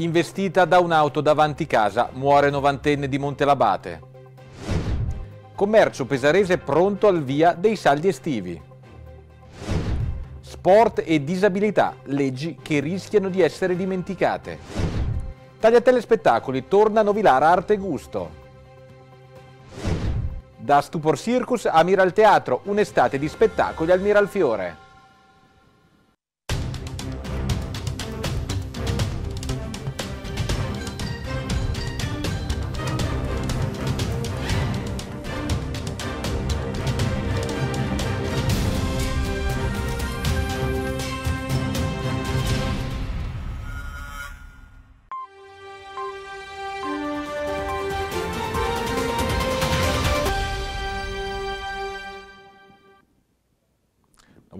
Investita da un'auto davanti casa, muore novantenne di Montelabate. Commercio pesarese pronto al via dei saldi estivi. Sport e disabilità, leggi che rischiano di essere dimenticate. Tagliatelle spettacoli, torna Novilara Arte e Gusto. Da Stupor Circus a Teatro, un'estate di spettacoli al Miralfiore.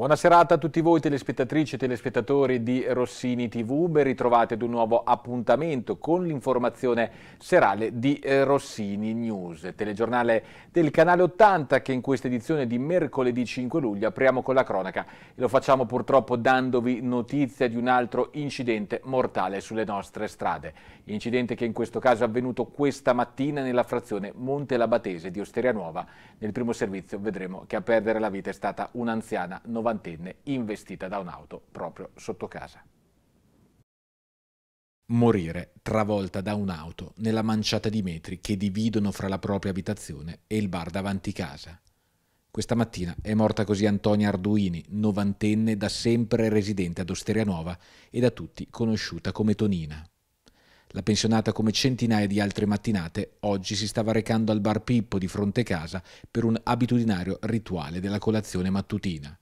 Buona serata a tutti voi telespettatrici e telespettatori di Rossini TV, ben ritrovati ad un nuovo appuntamento con l'informazione serale di eh, Rossini News, telegiornale del canale 80 che in questa edizione di mercoledì 5 luglio apriamo con la cronaca e lo facciamo purtroppo dandovi notizia di un altro incidente mortale sulle nostre strade, incidente che in questo caso è avvenuto questa mattina nella frazione Monte Labatese di Osteria Nuova. Nel primo servizio vedremo che a perdere la vita è stata un'anziana 90 cinquantenne investita da un'auto proprio sotto casa. Morire travolta da un'auto nella manciata di metri che dividono fra la propria abitazione e il bar davanti casa. Questa mattina è morta così Antonia Arduini, novantenne da sempre residente ad Osteria Nuova e da tutti conosciuta come Tonina. La pensionata, come centinaia di altre mattinate, oggi si stava recando al bar Pippo di fronte casa per un abitudinario rituale della colazione mattutina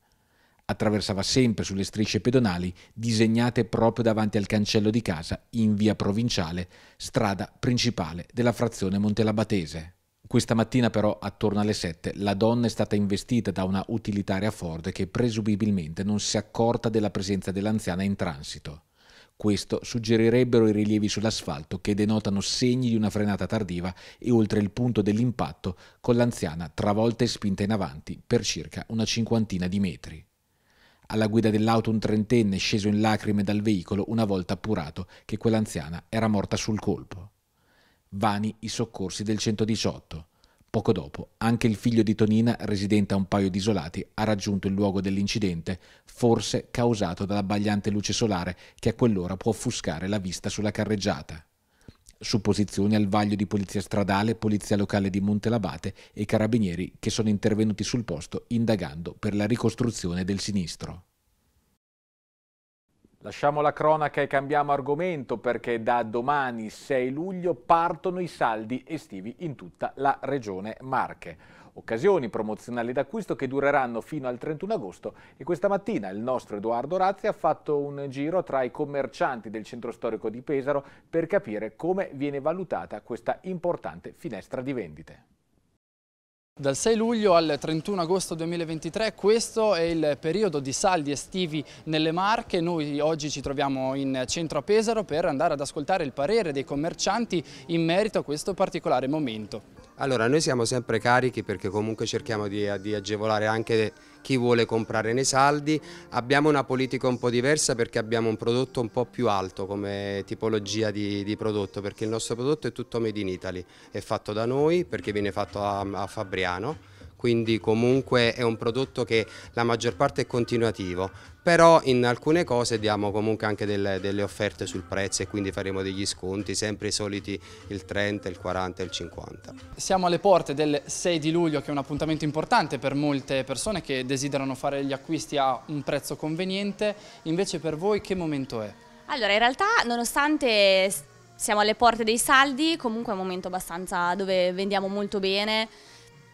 attraversava sempre sulle strisce pedonali disegnate proprio davanti al cancello di casa in via provinciale, strada principale della frazione Montelabatese. Questa mattina però, attorno alle 7, la donna è stata investita da una utilitaria Ford che presumibilmente non si è accorta della presenza dell'anziana in transito. Questo suggerirebbero i rilievi sull'asfalto che denotano segni di una frenata tardiva e oltre il punto dell'impatto con l'anziana travolta e spinta in avanti per circa una cinquantina di metri. Alla guida dell'auto un trentenne sceso in lacrime dal veicolo una volta appurato che quell'anziana era morta sul colpo. Vani i soccorsi del 118. Poco dopo, anche il figlio di Tonina, residente a un paio di isolati, ha raggiunto il luogo dell'incidente, forse causato dall'abbagliante luce solare che a quell'ora può offuscare la vista sulla carreggiata supposizioni al vaglio di Polizia Stradale, Polizia Locale di Montelabate e Carabinieri che sono intervenuti sul posto indagando per la ricostruzione del sinistro. Lasciamo la cronaca e cambiamo argomento perché da domani 6 luglio partono i saldi estivi in tutta la regione Marche. Occasioni promozionali d'acquisto che dureranno fino al 31 agosto e questa mattina il nostro Edoardo Razzi ha fatto un giro tra i commercianti del centro storico di Pesaro per capire come viene valutata questa importante finestra di vendite. Dal 6 luglio al 31 agosto 2023 questo è il periodo di saldi estivi nelle Marche, noi oggi ci troviamo in centro a Pesaro per andare ad ascoltare il parere dei commercianti in merito a questo particolare momento. Allora, noi siamo sempre carichi perché comunque cerchiamo di, di, agevolare anche chi vuole comprare nei saldi. Abbiamo una politica un po' diversa perché abbiamo un prodotto un po' più alto come tipologia di, di prodotto, perché il nostro prodotto è tutto made in Italy, è fatto da noi perché viene fatto a, a Fabriano quindi comunque è un prodotto che la maggior parte è continuativo, però in alcune cose diamo comunque anche delle, delle offerte sul prezzo e quindi faremo degli sconti, sempre i soliti il 30, il 40 e il 50. Siamo alle porte del 6 di luglio che è un appuntamento importante per molte persone che desiderano fare gli acquisti a un prezzo conveniente, invece per voi che momento è? Allora in realtà nonostante siamo alle porte dei saldi, comunque è un momento abbastanza dove vendiamo molto bene,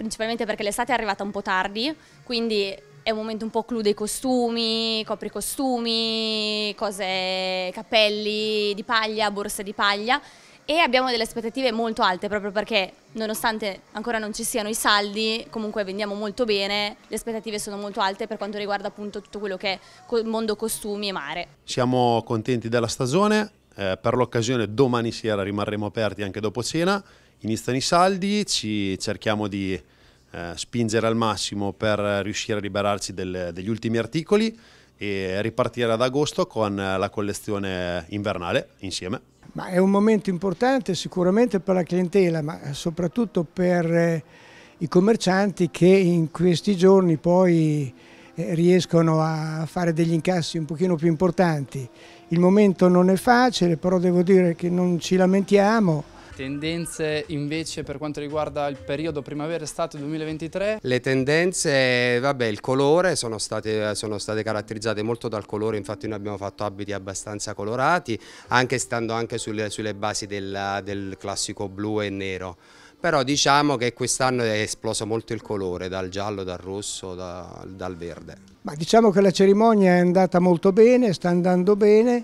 principalmente perché l'estate è arrivata un po' tardi, quindi è un momento un po' clou dei costumi, copricostumi, cose, cappelli di paglia, borse di paglia e abbiamo delle aspettative molto alte proprio perché nonostante ancora non ci siano i saldi comunque vendiamo molto bene le aspettative sono molto alte per quanto riguarda appunto tutto quello che è mondo costumi e mare siamo contenti della stagione eh, per l'occasione domani sera rimarremo aperti anche dopo cena iniziano i saldi, ci cerchiamo di eh, spingere al massimo per riuscire a liberarci del, degli ultimi articoli e ripartire ad agosto con la collezione invernale insieme. Ma è un momento importante sicuramente per la clientela, ma soprattutto per eh, i commercianti che in questi giorni poi eh, riescono a fare degli incassi un pochino più importanti. Il momento non è facile, però devo dire che non ci lamentiamo Tendenze invece per quanto riguarda il periodo primavera-estate 2023? Le tendenze, vabbè, il colore sono state, sono state, caratterizzate molto dal colore, infatti noi abbiamo fatto abiti abbastanza colorati, anche stando anche sulle, sulle basi del, del classico blu e nero però diciamo che quest'anno è esploso molto il colore, dal giallo, dal rosso, da, dal verde. Ma diciamo che la cerimonia è andata molto bene, sta andando bene,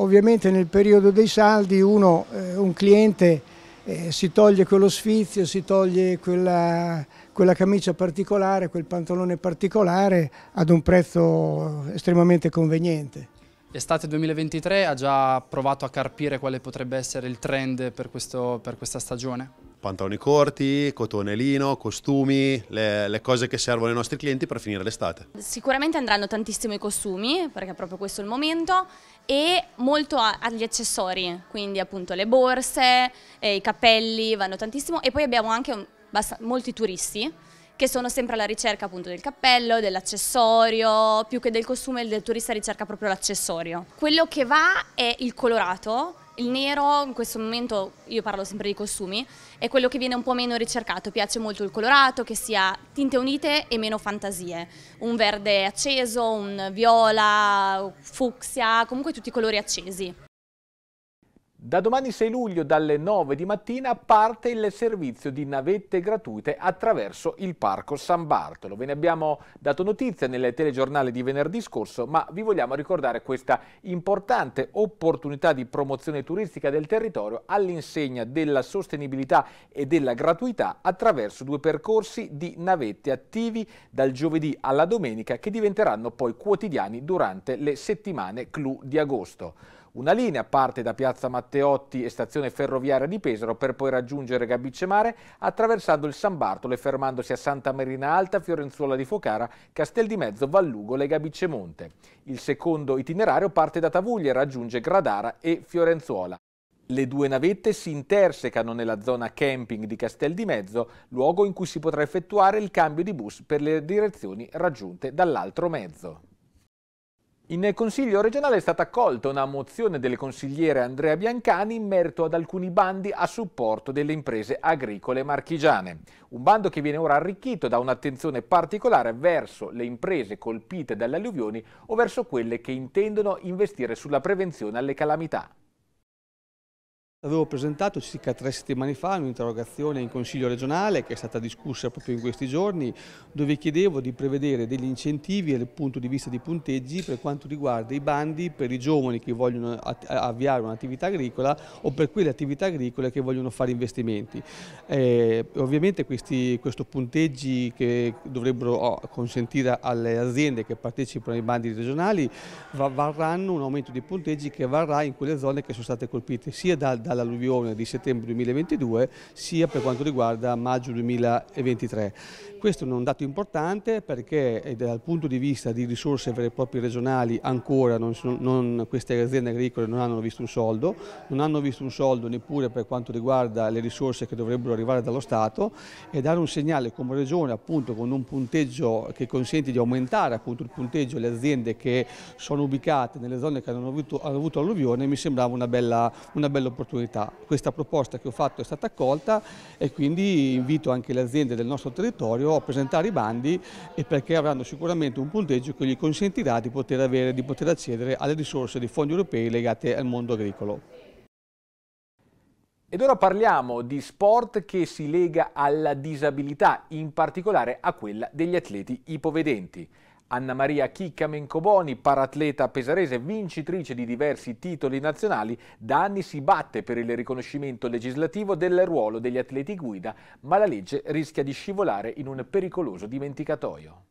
Ovviamente nel periodo dei saldi uno, eh, un cliente eh, si toglie quello sfizio, si toglie quella, quella camicia particolare, quel pantalone particolare ad un prezzo estremamente conveniente. L'estate 2023 ha già provato a carpire quale potrebbe essere il trend per, questo, per questa stagione? pantaloni corti, cotone lino, costumi, le, le, cose che servono ai nostri clienti per finire l'estate. Sicuramente andranno tantissimo i costumi, perché è proprio questo il momento, e molto agli accessori, quindi appunto le borse, eh, i cappelli vanno tantissimo e poi abbiamo anche un, molti turisti che sono sempre alla ricerca appunto del cappello, dell'accessorio, più che del costume il del turista ricerca proprio l'accessorio. Quello che va è il colorato il nero in questo momento, io parlo sempre di costumi, è quello che viene un po' meno ricercato, piace molto il colorato, che sia tinte unite e meno fantasie, un verde acceso, un viola, fucsia, comunque tutti i colori accesi. Da domani 6 luglio dalle 9 di mattina parte il servizio di navette gratuite attraverso il Parco San Bartolo. Ve ne abbiamo dato notizia nel telegiornale di venerdì scorso, ma vi vogliamo ricordare questa importante opportunità di promozione turistica del territorio all'insegna della sostenibilità e della gratuità attraverso due percorsi di navette attivi dal giovedì alla domenica che diventeranno poi quotidiani durante le settimane clou di agosto. Una linea parte da Piazza Matteotti e stazione ferroviaria di Pesaro per poi raggiungere Gabicemare attraversando il San Bartolo e fermandosi a Santa Marina Alta, Fiorenzuola di Focara, Castel di Mezzo, Vallugola e Gabicemonte. Il secondo itinerario parte da Tavuglia e raggiunge Gradara e Fiorenzuola. Le due navette si intersecano nella zona camping di Castel di Mezzo, luogo in cui si potrà effettuare il cambio di bus per le direzioni raggiunte dall'altro mezzo. In Consiglio regionale è stata accolta una mozione del consigliere Andrea Biancani in merito ad alcuni bandi a supporto delle imprese agricole marchigiane. Un bando che viene ora arricchito da un'attenzione particolare verso le imprese colpite dalle alluvioni o verso quelle che intendono investire sulla prevenzione alle calamità. Avevo presentato circa tre settimane fa un'interrogazione in Consiglio regionale che è stata discussa proprio in questi giorni dove chiedevo di prevedere degli incentivi dal punto di vista dei punteggi per quanto riguarda i bandi per i giovani che vogliono avviare un'attività agricola o per quelle attività agricole che vogliono fare investimenti. Eh, ovviamente questi punteggi che dovrebbero oh, consentire alle aziende che partecipano ai bandi regionali varranno un aumento di punteggi che varrà in quelle zone che sono state colpite sia dal dall'alluvione di settembre 2022 sia per quanto riguarda maggio 2023. Questo è un dato importante perché eh, dal punto di vista di risorse vere e proprie regionali ancora non, non, queste aziende agricole non hanno visto un soldo, non hanno visto un soldo neppure per quanto riguarda le risorse che dovrebbero arrivare dallo Stato e dare un segnale come regione appunto con un punteggio che consente di aumentare appunto il punteggio alle aziende che sono ubicate nelle zone che hanno avuto, hanno avuto alluvione mi sembrava una bella, una bella opportunità. Questa proposta che ho fatto è stata accolta e quindi invito anche le aziende del nostro territorio però presentare i bandi e perché avranno sicuramente un punteggio che gli consentirà di poter, avere, di poter accedere alle risorse dei fondi europei legate al mondo agricolo. Ed ora parliamo di sport che si lega alla disabilità, in particolare a quella degli atleti ipovedenti. Anna Maria Chicca Mencoboni, paratleta pesarese, vincitrice di diversi titoli nazionali, da anni si batte per il riconoscimento legislativo del ruolo degli atleti guida, ma la legge rischia di scivolare in un pericoloso dimenticatoio.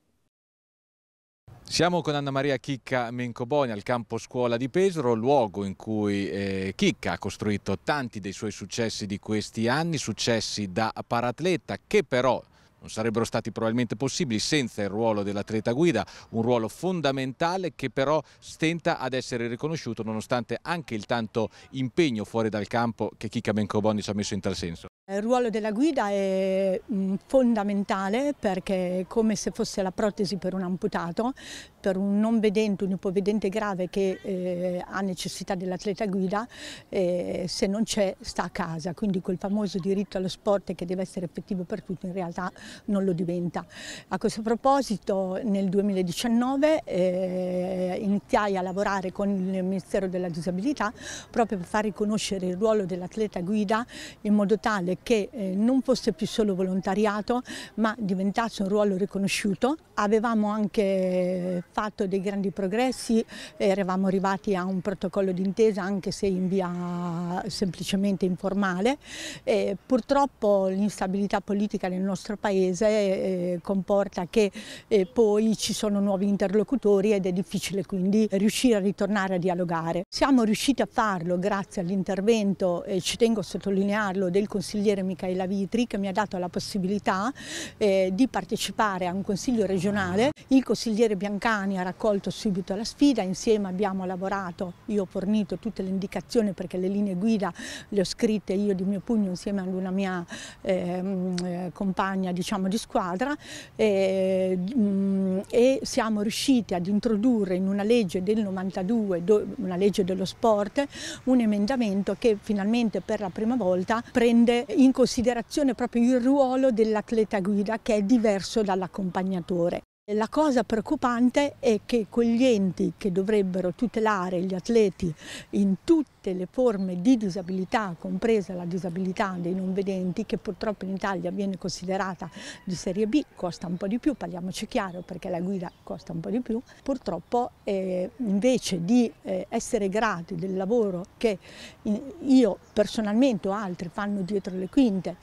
Siamo con Anna Maria Chicca Mencoboni al campo scuola di Pesaro, luogo in cui eh, Chicca ha costruito tanti dei suoi successi di questi anni, successi da paratleta che però non sarebbero stati probabilmente possibili senza il ruolo dell'atleta guida, un ruolo fondamentale che però stenta ad essere riconosciuto nonostante anche il tanto impegno fuori dal campo che Chica Bencoboni ci ha messo in tal senso. Il ruolo della guida è mm, fondamentale perché è come se fosse la protesi per un amputato, per un non vedente, un ipovedente grave che eh, ha necessità dell'atleta guida, eh, se non c'è sta a casa, quindi quel famoso diritto allo sport che deve essere effettivo per tutti in realtà non lo diventa. A questo proposito nel 2019 eh, iniziai a lavorare con il Ministero della Disabilità proprio per far riconoscere il ruolo dell'atleta guida in modo tale che eh, non fosse più solo volontariato ma diventasse un ruolo riconosciuto. Avevamo anche fatto dei grandi progressi, eravamo arrivati a un protocollo d'intesa anche se in via semplicemente informale. E purtroppo l'instabilità politica nel nostro paese eh, comporta che eh, poi ci sono nuovi interlocutori ed è difficile quindi riuscire a ritornare a dialogare. Siamo riusciti a farlo grazie all'intervento, eh, ci tengo a sottolinearlo, del consigliere Michaela Vitri che mi ha dato la possibilità eh, di partecipare a un consiglio regionale. Il consigliere Biancano Catania ha raccolto subito la sfida, insieme abbiamo lavorato, io ho fornito tutte le indicazioni perché le linee guida le ho scritte io di mio pugno insieme ad una mia ehm, eh, compagna diciamo, di squadra e, mm, e siamo riusciti ad introdurre in una legge del 92, una legge dello sport, un emendamento che finalmente per la prima volta prende in considerazione proprio il ruolo dell'atleta guida che è diverso dall'accompagnatore. La cosa preoccupante è che quegli enti che dovrebbero tutelare gli atleti in tutte le forme di disabilità, compresa la disabilità dei non vedenti, che purtroppo in Italia viene considerata di serie B, costa un po' di più, parliamoci chiaro perché la guida costa un po' di più, purtroppo eh, invece di eh, essere grati del lavoro che eh, io personalmente o altri fanno dietro le quinte,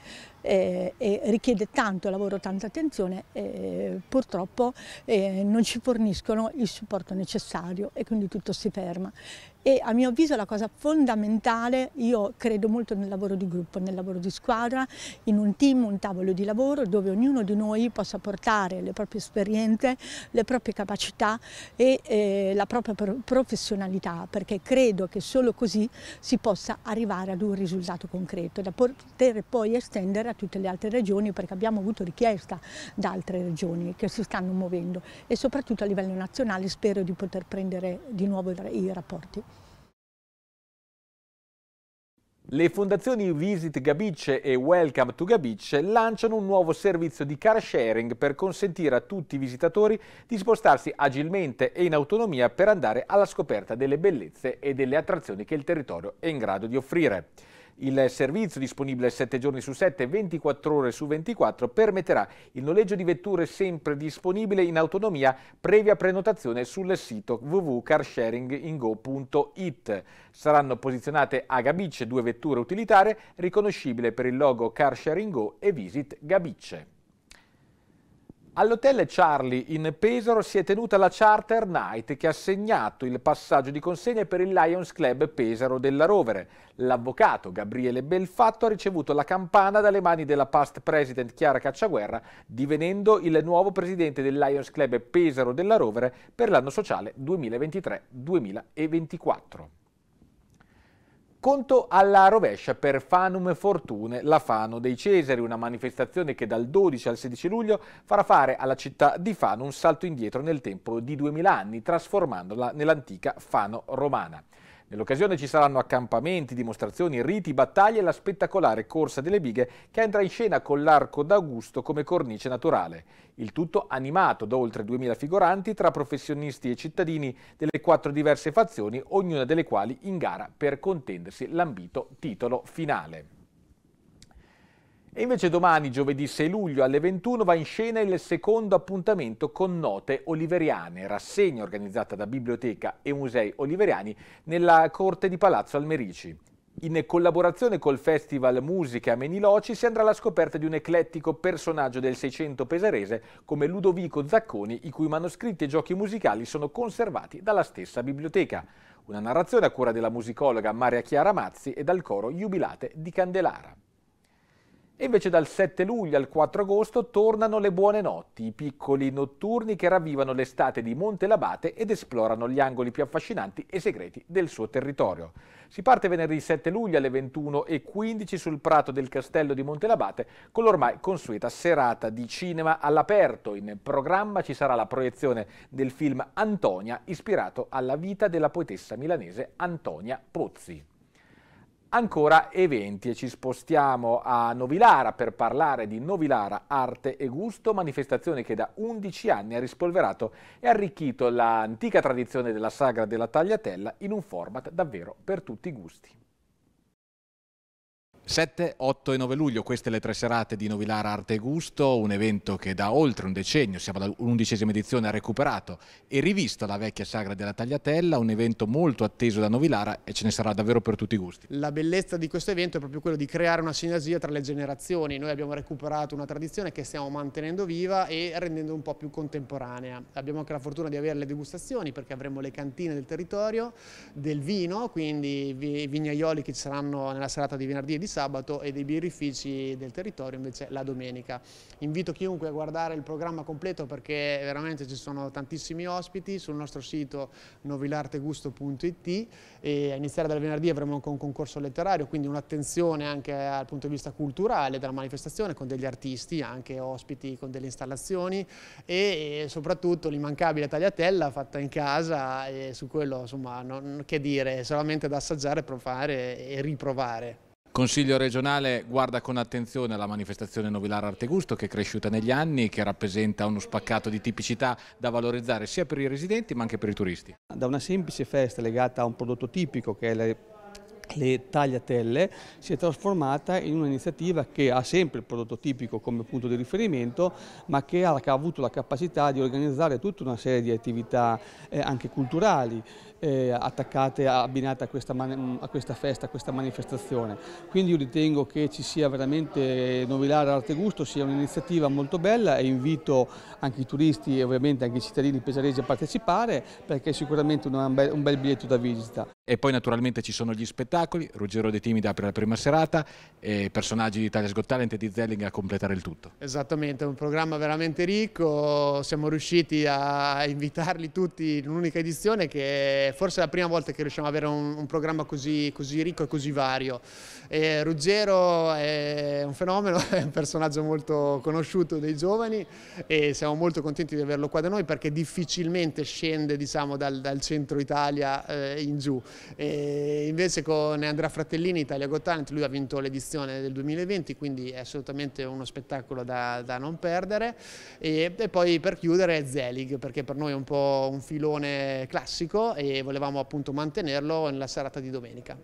eh, e richiede tanto lavoro, tanta attenzione e purtroppo eh, non ci forniscono il supporto necessario e quindi tutto si ferma. E a mio avviso la cosa fondamentale, io credo molto nel lavoro di gruppo, nel lavoro di squadra, in un team, un tavolo di lavoro dove ognuno di noi possa portare le proprie esperienze, le proprie capacità e eh, la propria professionalità, perché credo che solo così si possa arrivare ad un risultato concreto da poter poi estendere a tutte le altre regioni perché abbiamo avuto richiesta da altre regioni che si stanno muovendo e soprattutto a livello nazionale spero di poter prendere di nuovo i rapporti. Le fondazioni Visit Gabice e Welcome to Gabice lanciano un nuovo servizio di car sharing per consentire a tutti i visitatori di spostarsi agilmente e in autonomia per andare alla scoperta delle bellezze e delle attrazioni che il territorio è in grado di offrire. Il servizio disponibile 7 giorni su 7, 24 ore su 24 permetterà il noleggio di vetture sempre disponibile in autonomia previa prenotazione sul sito www.carsharingingo.it. Saranno posizionate a Gabice due vetture utilitarie riconoscibili per il logo Carsharing Go e Visit Gabice. All'hotel Charlie in Pesaro si è tenuta la Charter Night che ha segnato il passaggio di consegne per il Lions Club Pesaro della Rovere. L'avvocato Gabriele Belfatto ha ricevuto la campana dalle mani della past president Chiara Cacciaguerra, divenendo il nuovo presidente del Lions Club Pesaro della Rovere per l'anno sociale 2023-2024 sconto alla rovescia per Fanum Fortune, la Fano dei Cesari, una manifestazione che dal 12 al 16 luglio farà fare alla città di Fano un salto indietro nel tempo di 2000 anni, trasformandola nell'antica Fano romana. Nell'occasione ci saranno accampamenti, dimostrazioni, riti, battaglie e la spettacolare Corsa delle Bighe che entra in scena con l'arco d'Augusto come cornice naturale. Il tutto animato da oltre 2000 figuranti tra professionisti e cittadini delle quattro diverse fazioni, ognuna delle quali in gara per contendersi l'ambito titolo finale. E invece domani, giovedì 6 luglio alle 21, va in scena il secondo appuntamento con Note Oliveriane, rassegna organizzata da Biblioteca e Musei Oliveriani nella Corte di Palazzo Almerici. In collaborazione col Festival Musica Meniloci si andrà alla scoperta di un eclettico personaggio del Seicento pesarese come Ludovico Zacconi, i cui manoscritti e giochi musicali sono conservati dalla stessa biblioteca. Una narrazione a cura della musicologa Maria Chiara Mazzi e dal coro Jubilate di Candelara. E invece dal 7 luglio al 4 agosto tornano le buone notti, i piccoli notturni che ravvivano l'estate di Monte Labate ed esplorano gli angoli più affascinanti e segreti del suo territorio. Si parte venerdì 7 luglio alle 21.15 sul prato del castello di Monte Labate con l'ormai consueta serata di cinema all'aperto. In programma ci sarà la proiezione del film Antonia ispirato alla vita della poetessa milanese Antonia Pozzi. Ancora eventi e ci spostiamo a Novilara per parlare di Novilara Arte e Gusto, manifestazione che da 11 anni ha rispolverato e arricchito l'antica tradizione della sagra della tagliatella in un format davvero per tutti i gusti. 7, 8 e 9 luglio, queste le tre serate di Novilara Arte e Gusto, un evento che da oltre un decennio, siamo all'undicesima edizione, ha recuperato e rivisto la vecchia sagra della Tagliatella, un evento molto atteso da Novilara e ce ne sarà davvero per tutti i gusti. La bellezza di questo evento è proprio quello di creare una sinergia tra le generazioni, noi abbiamo recuperato una tradizione che stiamo mantenendo viva e rendendo un po' più contemporanea. Abbiamo anche la fortuna di avere le degustazioni perché avremo le cantine del territorio, del vino, quindi i vignaioli che ci saranno nella serata di venerdì e di sabato, sabato e dei birrifici del territorio invece la domenica. Invito chiunque a guardare il programma completo perché veramente ci sono tantissimi ospiti sul nostro sito novilartegusto.it e a iniziare dal venerdì avremo anche un concorso letterario, quindi un'attenzione anche dal punto di vista culturale della manifestazione con degli artisti, anche ospiti con delle installazioni e soprattutto l'immancabile tagliatella fatta in casa e su quello insomma non, che dire, solamente da assaggiare, provare e riprovare. Consiglio regionale guarda con attenzione la manifestazione Novilara Artegusto che è cresciuta negli anni, che rappresenta uno spaccato di tipicità da valorizzare sia per i residenti ma anche per i turisti. Da una semplice festa legata a un prodotto tipico che è la le tagliatelle si è trasformata in un'iniziativa che ha sempre il prodotto tipico come punto di riferimento ma che ha, avuto la capacità di organizzare tutta una serie di attività eh, anche culturali eh, attaccate, abbinate a questa, mm, a questa, festa, a questa manifestazione. Quindi io ritengo che ci sia veramente eh, Novilare Arte Gusto sia un'iniziativa molto bella e invito anche i turisti e ovviamente anche i cittadini pesaresi a partecipare perché è sicuramente un bel, un bel biglietto da visita. E poi naturalmente ci sono gli spettacoli, Ruggero De Timida apre la prima serata e personaggi di Italia Got Talent e di Zelling a completare il tutto. Esattamente, è un programma veramente ricco, siamo riusciti a invitarli tutti in un'unica edizione che è forse la prima volta che riusciamo ad avere un, un programma così, così, ricco e così vario. E Ruggero è un fenomeno, è un personaggio molto conosciuto dei giovani e siamo molto contenti di averlo qua da noi perché difficilmente scende diciamo, dal, dal centro Italia eh, in giù. E invece con Andrea Fratellini, Italia Got Talent, lui ha vinto l'edizione del 2020, quindi è assolutamente uno spettacolo da, da non perdere. E, e, poi per chiudere Zelig, perché per noi è un po' un filone classico e volevamo appunto mantenerlo nella serata di domenica.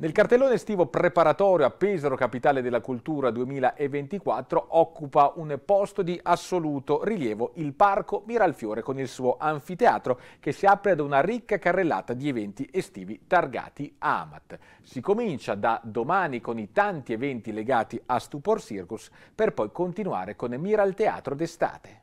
Nel cartellone estivo preparatorio a Pesaro, capitale della cultura 2024, occupa un posto di assoluto rilievo il Parco Miralfiore con il suo anfiteatro che si apre ad una ricca carrellata di eventi estivi targati AMAT. Si comincia da domani con i tanti eventi legati a Stupor Circus per poi continuare con Miral Teatro d'estate.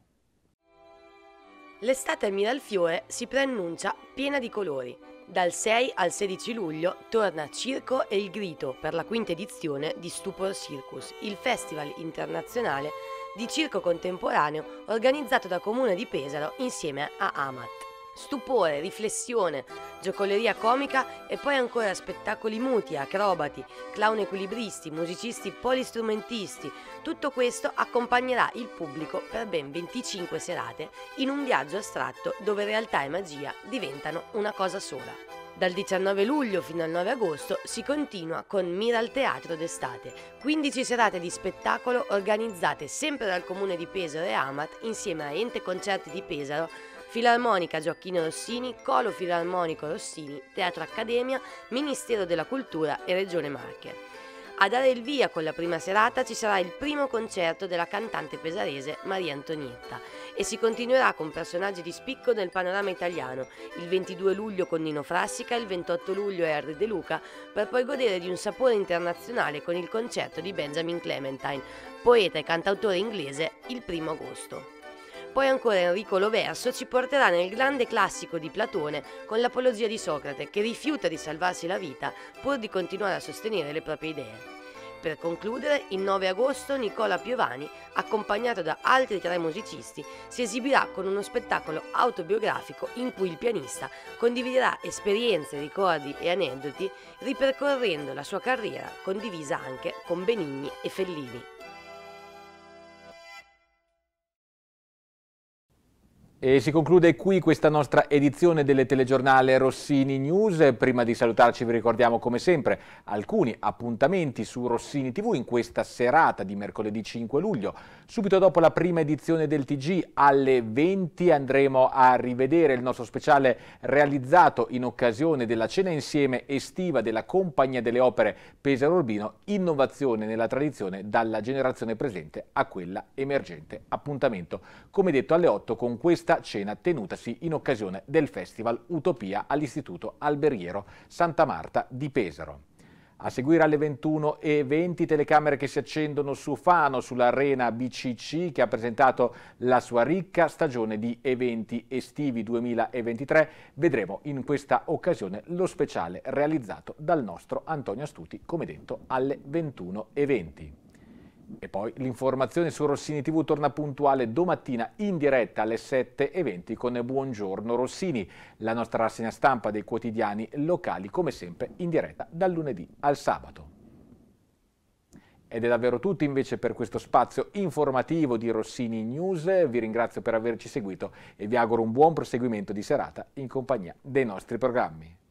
L'estate a Miralfiore si preannuncia piena di colori dal 6 al 16 luglio torna Circo e il Grito per la quinta edizione di Stupor Circus, il festival internazionale di circo contemporaneo organizzato da Comune di Pesaro insieme a Amat stupore, riflessione, giocoleria comica e poi ancora spettacoli muti, acrobati, clown equilibristi, musicisti polistrumentisti. Tutto questo accompagnerà il pubblico per ben 25 serate in un viaggio astratto dove realtà e magia diventano una cosa sola. Dal 19 luglio fino al 9 agosto si continua con Mira al Teatro d'estate, 15 serate di spettacolo organizzate sempre dal comune di Pesaro e Amat insieme a Ente Concerti di Pesaro Filarmonica Gioacchino Rossini, Colo Filarmonico Rossini, Teatro Accademia, Ministero della Cultura e Regione Marche. A dare il via con la prima serata ci sarà il primo concerto della cantante pesarese Maria Antonietta e si continuerà con personaggi di spicco nel panorama italiano, il 22 luglio con Nino Frassica, il 28 luglio Harry De Luca, per poi godere di un sapore internazionale con il concerto di Benjamin Clementine, poeta e cantautore inglese, il primo agosto. Poi ancora Enrico Loverso ci porterà nel grande classico di Platone con l'apologia di Socrate che rifiuta di salvarsi la vita pur di continuare a sostenere le proprie idee. Per concludere, il 9 agosto Nicola Piovani, accompagnato da altri tre musicisti, si esibirà con uno spettacolo autobiografico in cui il pianista condividerà esperienze, ricordi e aneddoti, ripercorrendo la sua carriera condivisa anche con Benigni e Fellini. E si conclude qui questa nostra edizione delle telegiornale Rossini News. Prima di salutarci vi ricordiamo come sempre alcuni appuntamenti su Rossini TV in questa serata di mercoledì 5 luglio. Subito dopo la prima edizione del TG alle 20 andremo a rivedere il nostro speciale realizzato in occasione della cena insieme estiva della Compagnia delle Opere Pesaro Urbino, innovazione nella tradizione dalla generazione presente a quella emergente. Appuntamento come detto alle 8 con questa questa cena tenutasi in occasione del Festival Utopia all'Istituto Alberiero Santa Marta di Pesaro. A seguire alle 21.20 telecamere che si accendono su Fano, sull'arena BCC che ha presentato la sua ricca stagione di eventi estivi 2023. Vedremo in questa occasione lo speciale realizzato dal nostro Antonio Astuti, come detto, alle 21.20. E poi l'informazione su Rossini TV torna puntuale domattina in diretta alle 7.20 con Buongiorno Rossini, la nostra rassegna stampa dei quotidiani locali come sempre in diretta dal lunedì al sabato. Ed è davvero tutto invece per questo spazio informativo di Rossini News. Vi ringrazio per averci seguito e vi auguro un buon proseguimento di serata in compagnia dei nostri programmi.